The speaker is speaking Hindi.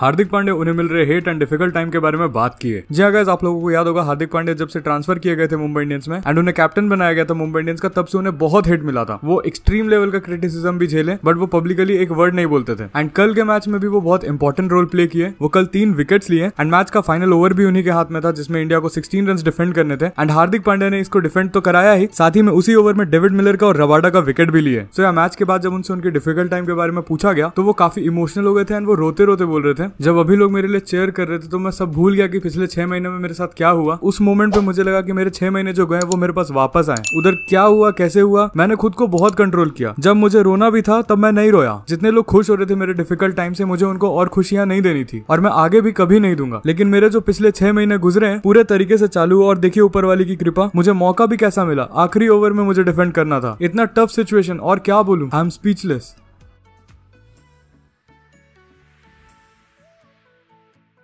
हार्दिक पांडे उन्हें मिल रहे हेट एंड डिफिकल्ट टाइम के बारे में बात की है जी अगर हाँ आप लोगों को याद होगा हार्दिक पांडे जब से ट्रांसफर किए गए थे मुंबई इंडियंस में एंड उन्हें कैप्टन बनाया गया था मुंबई इंडियंस का तब से उन्हें बहुत हिट मिला था वो एक्सट्रीम लेवल का क्रिटिसिज्म भी झेले बट वो पब्लिकली एक वर्ड नहीं बोलते थे एंड कल के मैच में भी वो बहुत इंपॉर्टेंट रोल प्ले किए वो कल तीन विकेट्स लिए एंड मैच का फाइनल ओवर भी उन्हीं के हाथ में था जिसमें इंडिया को सिक्सटीन रन डिफेंड करने थे एंड हार्दिक पांडे ने इसको डिफेंड तो कराया ही साथ ही में उसी ओवर में डेविड मिलर का और रवाडा का विकेट भी लिए सो या मैच के बाद जब उनसे उनके डिफिकल्ट टाइम के बारे में पूछा गया तो वो काफी इमोशनल हो गए थे एंड वो रोते रोते बोल रहे थे जब अभी लोग मेरे लिए चेयर कर रहे थे तो मैं सब भूल गया कि पिछले छह महीने में मेरे साथ क्या हुआ उस मोमेंट पे मुझे लगा कि मेरे छह महीने जो गए वो मेरे पास वापस आए उधर क्या हुआ कैसे हुआ मैंने खुद को बहुत कंट्रोल किया जब मुझे रोना भी था तब मैं नहीं रोया जितने लोग खुश हो रहे थे मेरे डिफिकल्ट टाइम से मुझे उनको और खुशियां नहीं देनी थी और मैं आगे भी कभी नहीं दूंगा लेकिन मेरे जो पिछले छह महीने गुजरे हैं पूरे तरीके से चालू और देखिए ऊपर वाले की कृपा मुझे मौका भी कैसा मिला आखिरी ओवर में मुझे डिफेंड करना था इतना टफ सिचुएशन और क्या बोलूँ आई एम स्पीचलेस